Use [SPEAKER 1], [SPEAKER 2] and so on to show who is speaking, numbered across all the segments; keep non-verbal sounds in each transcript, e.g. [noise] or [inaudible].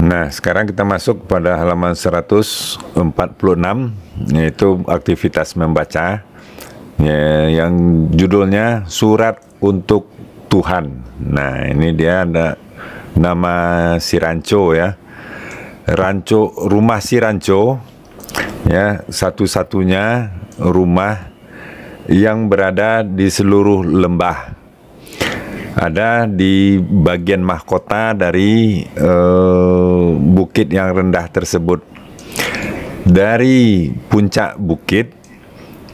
[SPEAKER 1] Nah, sekarang kita masuk pada halaman 146 yaitu aktivitas membaca ya, yang judulnya Surat untuk Tuhan. Nah, ini dia ada nama si Ranco ya. Ranco rumah si Ranco ya, satu-satunya rumah yang berada di seluruh lembah ada di bagian mahkota dari uh, bukit yang rendah tersebut. Dari puncak bukit,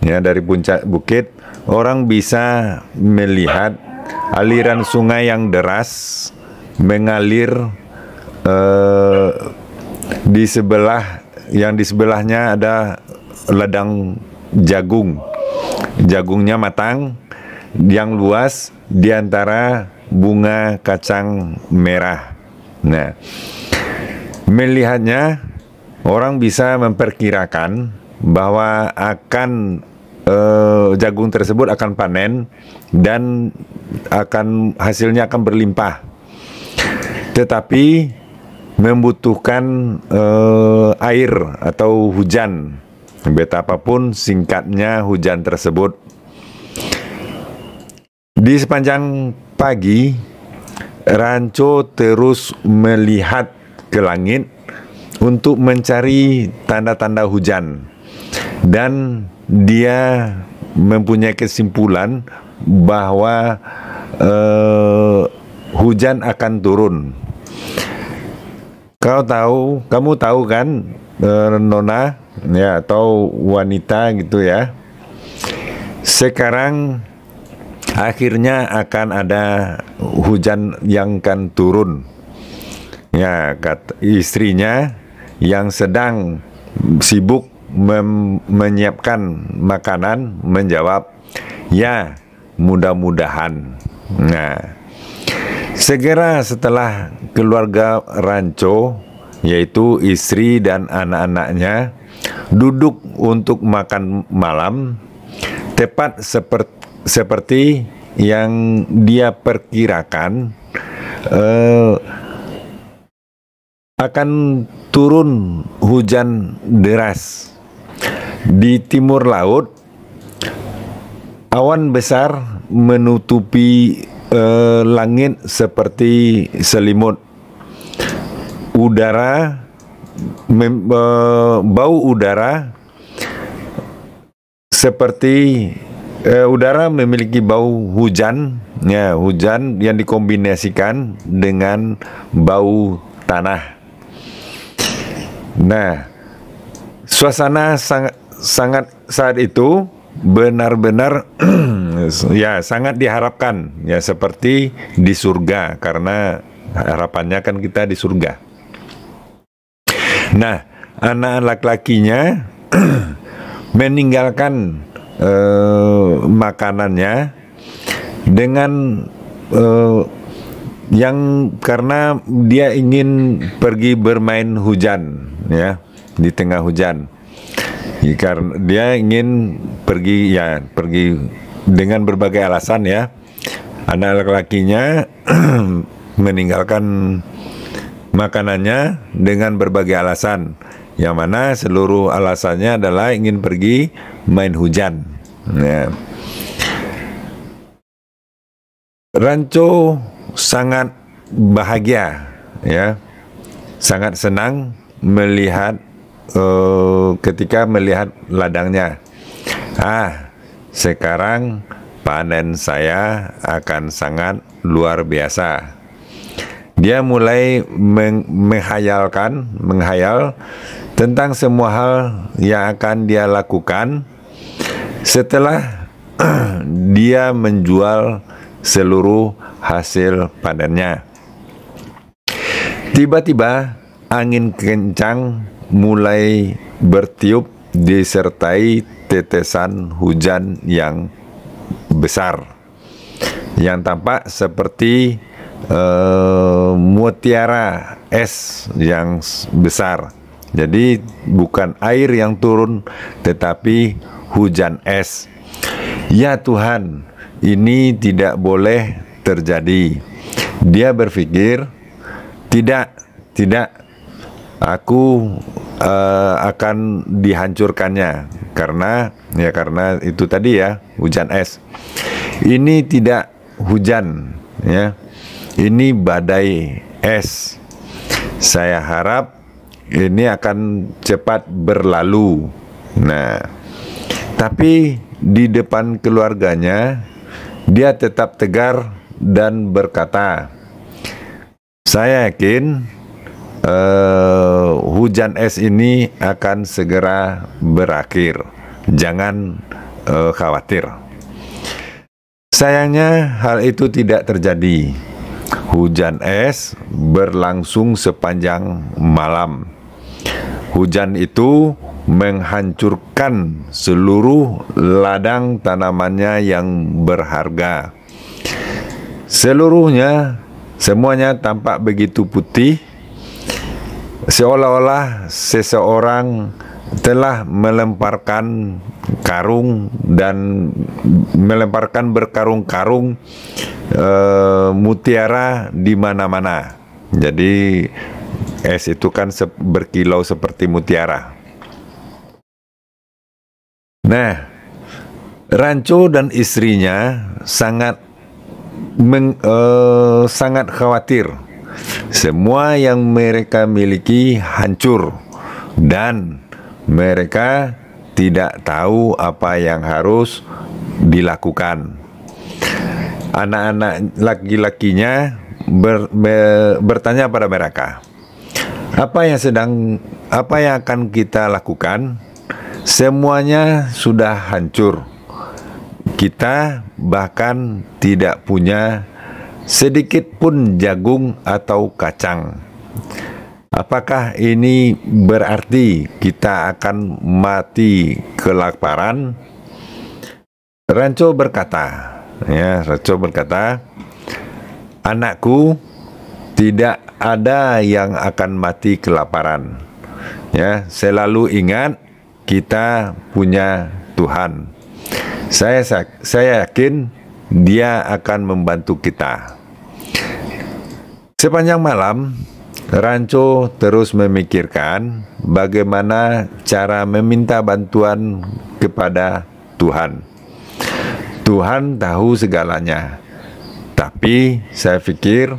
[SPEAKER 1] ya dari puncak bukit, orang bisa melihat aliran sungai yang deras mengalir uh, di sebelah yang di sebelahnya ada ladang jagung. Jagungnya matang, yang luas di antara bunga kacang merah. Nah, melihatnya orang bisa memperkirakan bahwa akan eh, jagung tersebut akan panen dan akan hasilnya akan berlimpah. Tetapi membutuhkan eh, air atau hujan betapapun singkatnya hujan tersebut di sepanjang pagi, Ranco terus melihat ke langit untuk mencari tanda-tanda hujan. Dan dia mempunyai kesimpulan bahwa uh, hujan akan turun. Kau tahu, kamu tahu kan, uh, Nona, ya atau wanita gitu ya. Sekarang akhirnya akan ada hujan yang akan turun. Ya, kata istrinya yang sedang sibuk menyiapkan makanan menjawab, "Ya, mudah-mudahan." Nah, segera setelah keluarga Ranco yaitu istri dan anak-anaknya duduk untuk makan malam tepat seperti seperti yang dia perkirakan eh, akan turun hujan deras di timur laut awan besar menutupi eh, langit seperti selimut udara mem, eh, bau udara seperti eh, udara memiliki bau hujan, ya hujan yang dikombinasikan dengan bau tanah. Nah, suasana sangat sangat saat itu benar-benar [clears throat] ya sangat diharapkan ya seperti di surga karena harapannya kan kita di surga. Nah, anak laki-lakinya [clears throat] meninggalkan Eh, makanannya dengan uh, yang karena dia ingin pergi bermain hujan ya di tengah hujan karena dia ingin pergi ya pergi dengan berbagai alasan ya anak laki-lakinya [clears throat] meninggalkan makanannya dengan berbagai alasan yang mana seluruh alasannya adalah ingin pergi main hujan. Ya. Ranco sangat bahagia, ya, sangat senang melihat uh, ketika melihat ladangnya. Ah, sekarang panen saya akan sangat luar biasa. Dia mulai meng menghayalkan, menghayal tentang semua hal yang akan dia lakukan setelah [clears throat] dia menjual seluruh hasil panennya. Tiba-tiba angin kencang mulai bertiup disertai tetesan hujan yang besar yang tampak seperti uh, mutiara es yang besar jadi bukan air yang turun tetapi hujan es. Ya Tuhan, ini tidak boleh terjadi. Dia berpikir, tidak, tidak, aku uh, akan dihancurkannya karena ya karena itu tadi ya hujan es ini tidak hujan ya ini badai es saya harap ini akan cepat berlalu. Nah, tapi di depan keluarganya dia tetap tegar dan berkata, "Saya yakin uh, hujan es ini akan segera berakhir. Jangan uh, khawatir." Sayangnya hal itu tidak terjadi. Hujan es berlangsung sepanjang malam Hujan itu menghancurkan seluruh ladang tanamannya yang berharga. Seluruhnya, semuanya tampak begitu putih, seolah-olah seseorang telah melemparkan karung dan melemparkan berkarung-karung e, mutiara di mana-mana. Jadi Es itu kan berkilau seperti mutiara. Nah, Rancu dan istrinya sangat meng, uh, sangat khawatir semua yang mereka miliki hancur dan mereka tidak tahu apa yang harus dilakukan. Anak-anak laki-lakinya ber, bertanya pada mereka, apa yang sedang apa yang akan kita lakukan? Semuanya sudah hancur. Kita bahkan tidak punya sedikit pun jagung atau kacang. Apakah ini berarti kita akan mati kelaparan? Ranco berkata, ya, Ranco berkata, anakku tidak ada yang akan mati kelaparan. Ya, selalu ingat kita punya Tuhan. Saya saya yakin dia akan membantu kita. Sepanjang malam, Ranco terus memikirkan bagaimana cara meminta bantuan kepada Tuhan. Tuhan tahu segalanya. Tapi saya pikir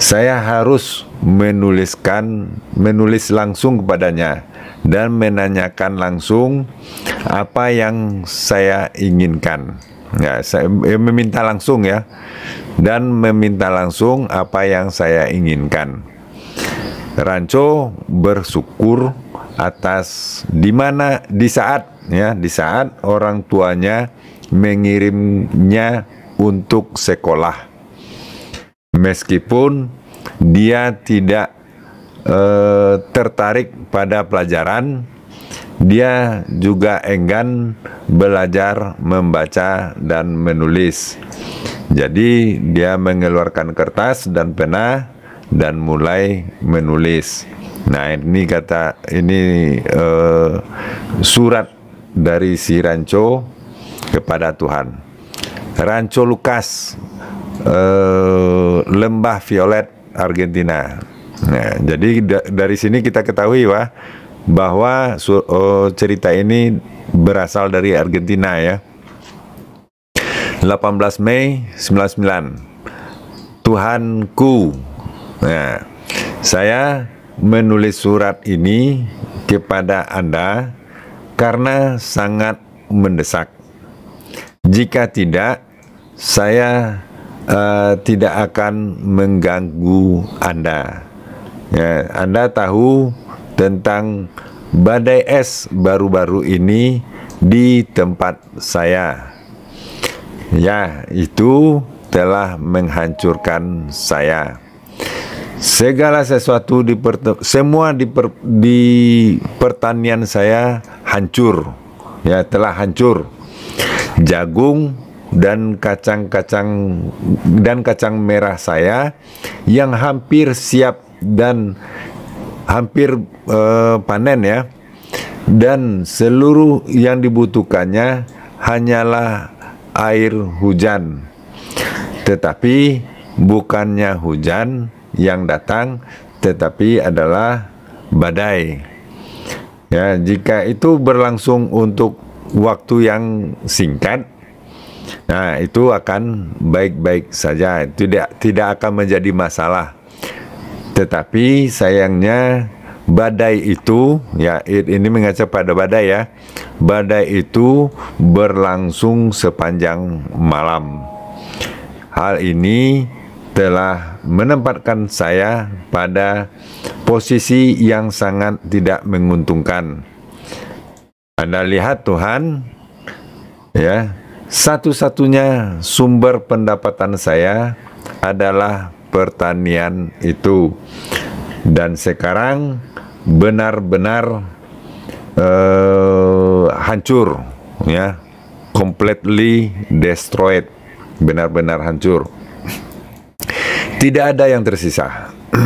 [SPEAKER 1] saya harus menuliskan, menulis langsung kepadanya dan menanyakan langsung apa yang saya inginkan. Ya, saya eh, meminta langsung ya dan meminta langsung apa yang saya inginkan. Ranco bersyukur atas di mana di saat ya di saat orang tuanya mengirimnya untuk sekolah meskipun dia tidak eh, tertarik pada pelajaran, dia juga enggan belajar membaca dan menulis. Jadi dia mengeluarkan kertas dan pena dan mulai menulis. Nah ini kata ini eh, surat dari si Ranco kepada Tuhan. Ranco Lukas Eh, lembah violet Argentina. Nah, jadi da dari sini kita ketahui wah bahwa oh, cerita ini berasal dari Argentina ya. 18 Mei 99 Tuhanku nah, saya menulis surat ini kepada Anda karena sangat mendesak jika tidak saya uh, tidak akan mengganggu Anda. Ya, Anda tahu tentang badai es baru-baru ini di tempat saya. Ya, itu telah menghancurkan saya. Segala sesuatu di semua di, per di pertanian saya hancur. Ya, telah hancur. Jagung dan kacang-kacang dan kacang merah saya yang hampir siap dan hampir uh, panen ya dan seluruh yang dibutuhkannya hanyalah air hujan tetapi bukannya hujan yang datang tetapi adalah badai ya jika itu berlangsung untuk waktu yang singkat Nah, itu akan baik-baik saja, tidak tidak akan menjadi masalah. Tetapi sayangnya badai itu ya ini mengacu pada badai ya. Badai itu berlangsung sepanjang malam. Hal ini telah menempatkan saya pada posisi yang sangat tidak menguntungkan. Anda lihat Tuhan ya satu-satunya sumber pendapatan saya adalah pertanian itu. Dan sekarang benar-benar uh, hancur ya, completely destroyed, benar-benar hancur. Tidak ada yang tersisa. [clears throat]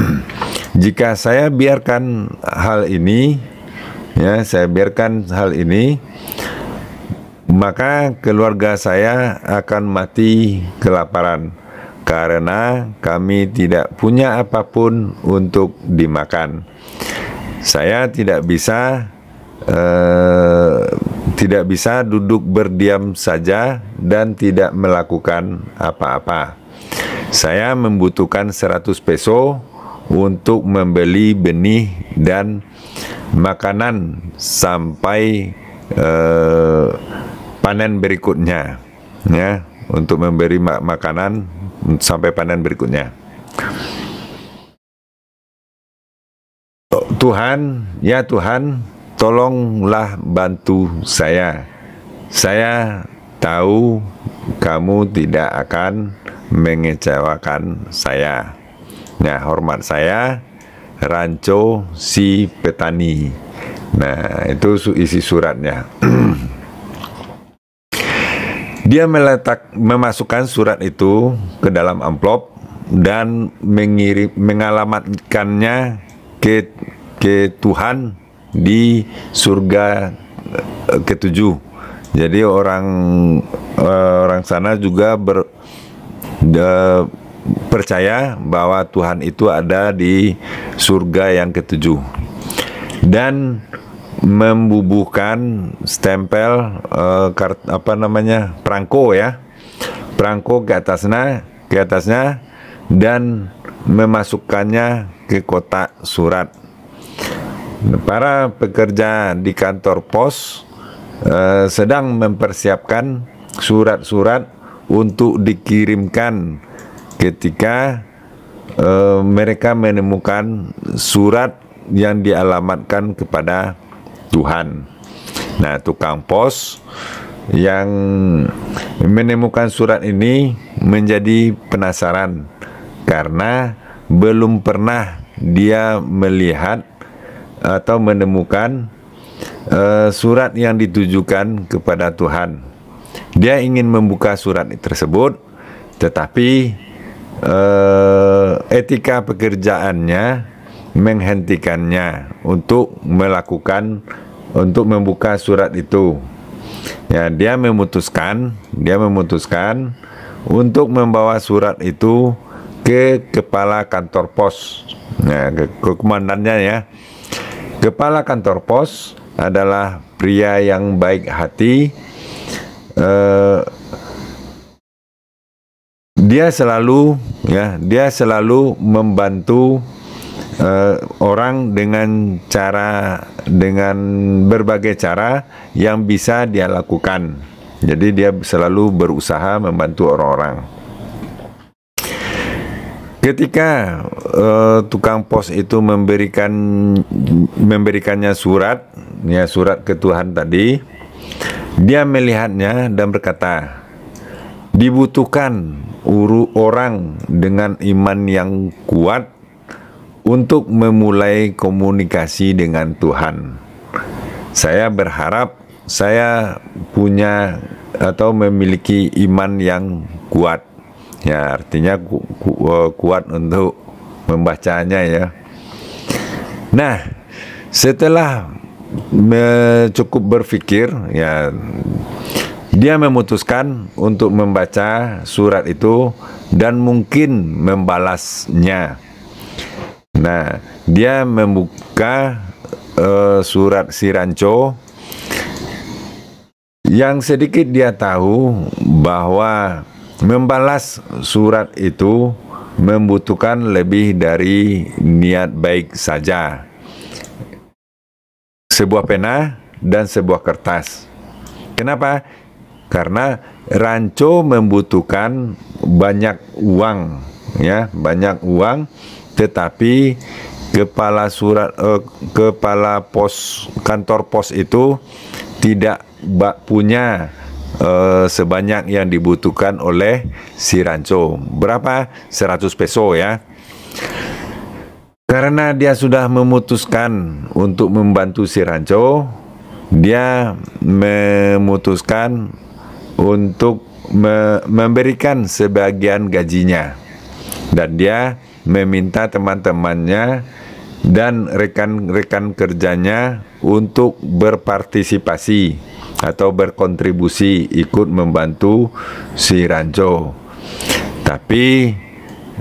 [SPEAKER 1] Jika saya biarkan hal ini ya, saya biarkan hal ini maka keluarga saya akan mati kelaparan karena kami tidak punya apapun untuk dimakan. Saya tidak bisa eh, tidak bisa duduk berdiam saja dan tidak melakukan apa-apa. Saya membutuhkan 100 peso untuk membeli benih dan makanan sampai eh, panen berikutnya ya untuk memberi mak makanan sampai panen berikutnya. Tuhan, ya Tuhan, tolonglah bantu saya. Saya tahu kamu tidak akan mengecewakan saya. Nah, hormat saya Ranco si petani. Nah, itu isi suratnya. [clears throat] Dia meletak memasukkan surat itu ke dalam amplop dan mengirim mengalamatkannya ke ke Tuhan di surga eh, ketujuh. Jadi orang eh, orang sana juga ber de, percaya bahwa Tuhan itu ada di surga yang ketujuh. Dan membubuhkan stempel uh, kart, apa namanya perangko ya perangko ke atasnya ke atasnya dan memasukkannya ke kotak surat para pekerja di kantor pos uh, sedang mempersiapkan surat-surat untuk dikirimkan ketika uh, mereka menemukan surat yang dialamatkan kepada Tuhan. Nah, tukang pos yang menemukan surat ini menjadi penasaran karena belum pernah dia melihat atau menemukan uh, surat yang ditujukan kepada Tuhan. Dia ingin membuka surat tersebut, tetapi uh, etika pekerjaannya menghentikannya untuk melakukan untuk membuka surat itu. Ya, dia memutuskan, dia memutuskan untuk membawa surat itu ke kepala kantor pos, ya, ke, ke komandannya ya. Kepala kantor pos adalah pria yang baik hati. Eh, dia selalu ya, dia selalu membantu uh, orang dengan cara dengan berbagai cara yang bisa dia lakukan. Jadi dia selalu berusaha membantu orang-orang. Ketika uh, tukang pos itu memberikan memberikannya surat, ya surat ke Tuhan tadi, dia melihatnya dan berkata, dibutuhkan uru orang dengan iman yang kuat untuk memulai komunikasi dengan Tuhan. Saya berharap saya punya atau memiliki iman yang kuat. Ya, artinya ku, ku, eh, kuat untuk membacanya ya. Nah, setelah me, cukup berpikir ya dia memutuskan untuk membaca surat itu dan mungkin membalasnya. Nah, dia membuka uh, surat Siranco yang sedikit dia tahu bahwa membalas surat itu membutuhkan lebih dari niat baik saja. Sebuah pena dan sebuah kertas. Kenapa? Karena ranco membutuhkan banyak uang, ya, banyak uang tetapi kepala surat eh, kepala pos kantor pos itu tidak punya eh, sebanyak yang dibutuhkan oleh si Ranco. Berapa? 100 peso ya. Karena dia sudah memutuskan untuk membantu si Ranco, dia memutuskan untuk me memberikan sebagian gajinya. Dan dia meminta teman-temannya dan rekan-rekan kerjanya untuk berpartisipasi atau berkontribusi ikut membantu si Ranco. Tapi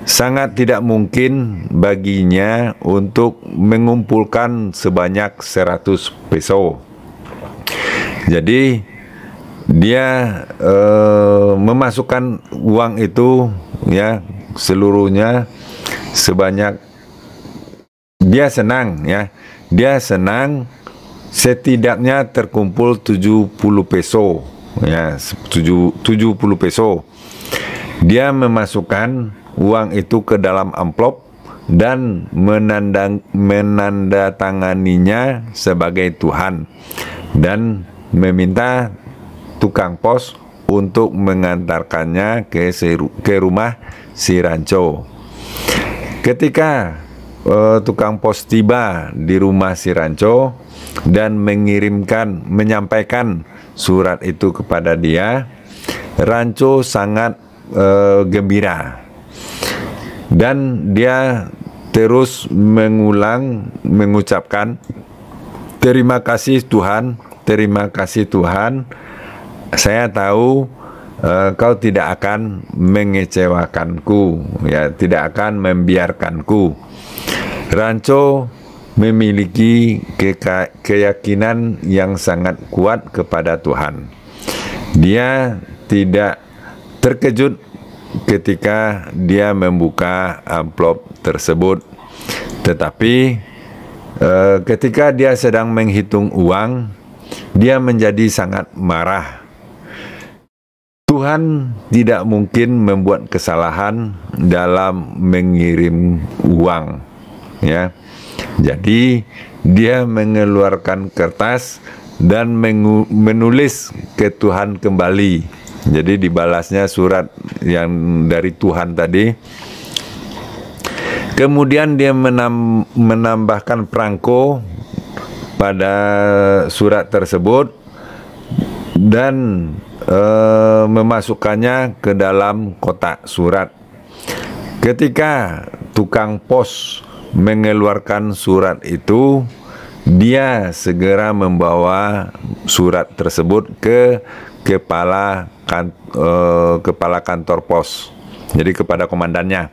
[SPEAKER 1] sangat tidak mungkin baginya untuk mengumpulkan sebanyak 100 peso. Jadi dia eh, memasukkan uang itu ya seluruhnya sebanyak dia senang ya. Dia senang setidaknya terkumpul 70 peso ya 70 peso. Dia memasukkan uang itu ke dalam amplop dan menandang, menandatanganinya sebagai Tuhan dan meminta tukang pos untuk mengantarkannya ke, ke rumah si Rancho. Ketika uh, tukang pos tiba di rumah si Ranco dan mengirimkan menyampaikan surat itu kepada dia, Ranco sangat uh, gembira. Dan dia terus mengulang mengucapkan terima kasih Tuhan, terima kasih Tuhan. Saya tahu Eh, kau tidak akan mengecewakanku ya tidak akan membiarkanku Ranco memiliki keyakinan yang sangat kuat kepada Tuhan dia tidak terkejut ketika dia membuka amplop tersebut tetapi eh, ketika dia sedang menghitung uang dia menjadi sangat marah Tuhan tidak mungkin membuat kesalahan dalam mengirim uang ya. Jadi dia mengeluarkan kertas dan menulis ke Tuhan kembali. Jadi dibalasnya surat yang dari Tuhan tadi. Kemudian dia menambahkan perangko pada surat tersebut dan e, memasukkannya ke dalam kotak surat. Ketika tukang pos mengeluarkan surat itu, dia segera membawa surat tersebut ke kepala kan, e, kepala kantor pos. Jadi kepada komandannya.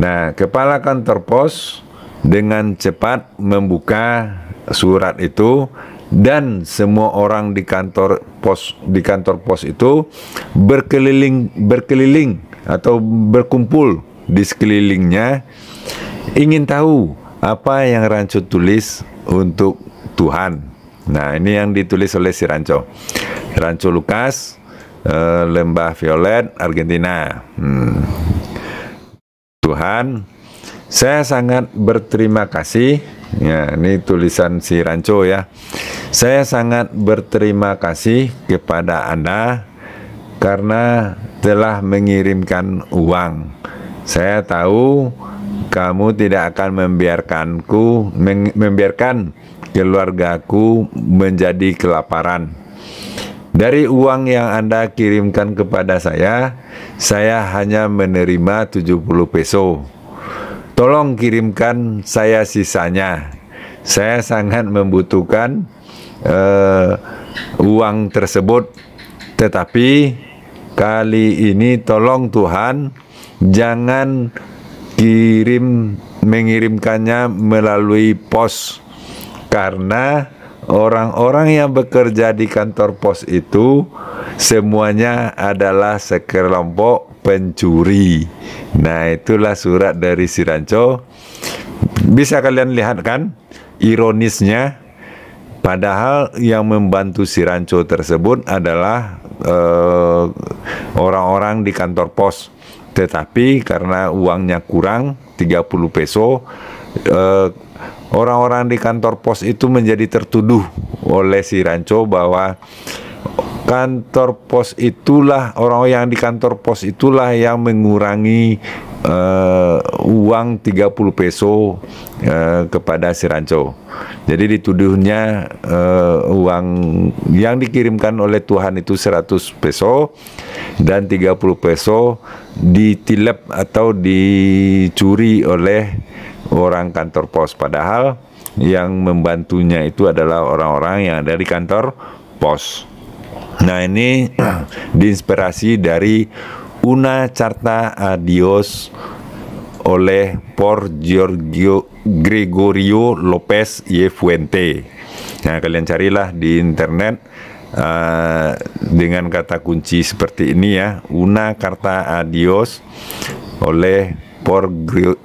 [SPEAKER 1] Nah, kepala kantor pos dengan cepat membuka surat itu dan semua orang di kantor pos di kantor pos itu berkeliling berkeliling atau berkumpul di sekelilingnya ingin tahu apa yang Rancu tulis untuk Tuhan. Nah, ini yang ditulis oleh si Rancu. Rancu Lukas, eh, Lembah Violet, Argentina. Hmm. Tuhan, saya sangat berterima kasih Ya, ini tulisan si Ranco ya. Saya sangat berterima kasih kepada Anda karena telah mengirimkan uang. Saya tahu kamu tidak akan membiarkanku membiarkan keluargaku menjadi kelaparan. Dari uang yang Anda kirimkan kepada saya, saya hanya menerima 70 peso Tolong kirimkan saya sisanya. Saya sangat membutuhkan uh, uang tersebut. Tetapi kali ini tolong Tuhan jangan kirim mengirimkannya melalui pos karena orang-orang yang bekerja di kantor pos itu semuanya adalah sekelompok pencuri. Nah, itulah surat dari Siranco. Bisa kalian lihat kan ironisnya padahal yang membantu Siranco tersebut adalah eh, orang-orang uh, di kantor pos. Tetapi karena uangnya kurang 30 peso orang eh, orang-orang di kantor pos itu menjadi tertuduh oleh Siranco bahwa kantor pos itulah orang yang di kantor pos itulah yang mengurangi uh, uang 30 peso uh, kepada si Ranco. Jadi dituduhnya uh, uang yang dikirimkan oleh Tuhan itu 100 peso dan 30 peso ditilep atau dicuri oleh orang kantor pos padahal yang membantunya itu adalah orang-orang yang dari kantor pos. Nah ini diinspirasi dari Una Carta Adios oleh Por Giorgio Gregorio Lopez y Fuente. Nah kalian carilah di internet uh, dengan kata kunci seperti ini ya Una Carta Adios oleh Por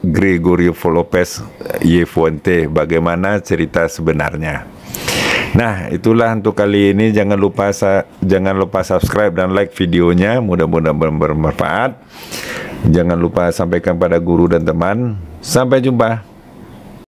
[SPEAKER 1] Gregorio Lopez y Fuente. Bagaimana cerita sebenarnya? Nah, itulah untuk kali ini jangan lupa jangan lupa subscribe dan like videonya, mudah-mudahan bermanfaat. Jangan lupa sampaikan pada guru dan teman. Sampai jumpa.